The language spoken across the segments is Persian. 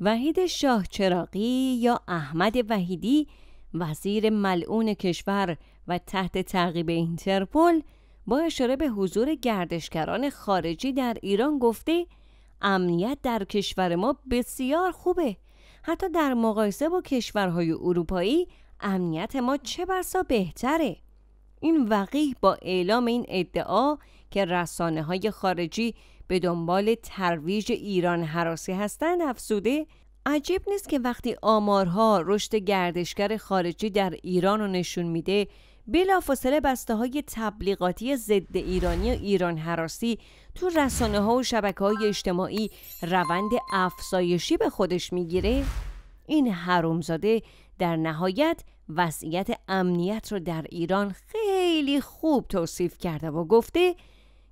وحید شاه چراقی یا احمد وحیدی وزیر ملعون کشور و تحت تعقیب اینترپل با اشاره به حضور گردشگران خارجی در ایران گفته امنیت در کشور ما بسیار خوبه حتی در مقایسه با کشورهای اروپایی امنیت ما چه بسا بهتره این وقیح با اعلام این ادعا که رسانه های خارجی به دنبال ترویج ایران حراسی هستند افزوده عجیب نیست که وقتی آمارها رشد گردشگر خارجی در ایران رو نشون میده بلافاصله بسته های تبلیغاتی ضد ایرانی و ایران حراسی تو رسانه ها و شبکه های اجتماعی روند افزایشی به خودش میگیره این حرومزاده در نهایت وضعیت امنیت رو در ایران خیلی خوب توصیف کرده و گفته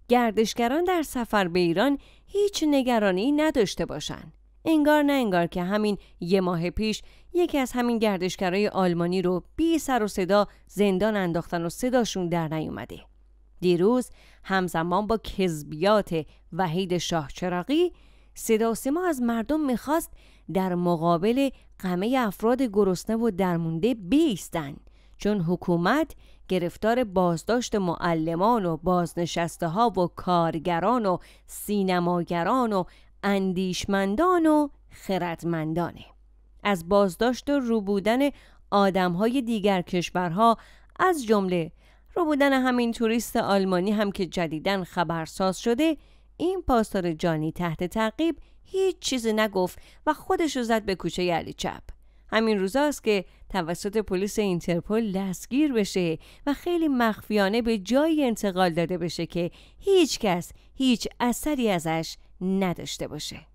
گردشگران در سفر به ایران هیچ نگرانی نداشته باشند. انگار نه انگار که همین یه ماه پیش یکی از همین گردشگرای آلمانی رو بی سر و صدا زندان انداختن و صداشون در نیومده. دیروز همزمان با کذبیات وحید شاه چراقی صدا سیما از مردم میخواست در مقابل قمه افراد گرسنه و درمونده بیستند چون حکومت گرفتار بازداشت معلمان و بازنشسته ها و کارگران و سینماگران و اندیشمندان و خردمندانه از بازداشت و روبودن آدم های دیگر کشورها از جمله روبودن همین توریست آلمانی هم که جدیدن خبرساز شده این پاسدار جانی تحت تعقیب هیچ چیزی نگفت و خودش رو زد به کوچه علی چپ همین روزاست که توسط پلیس اینترپل دستگیر بشه و خیلی مخفیانه به جایی انتقال داده بشه که هیچ کس هیچ اثری ازش نداشته باشه.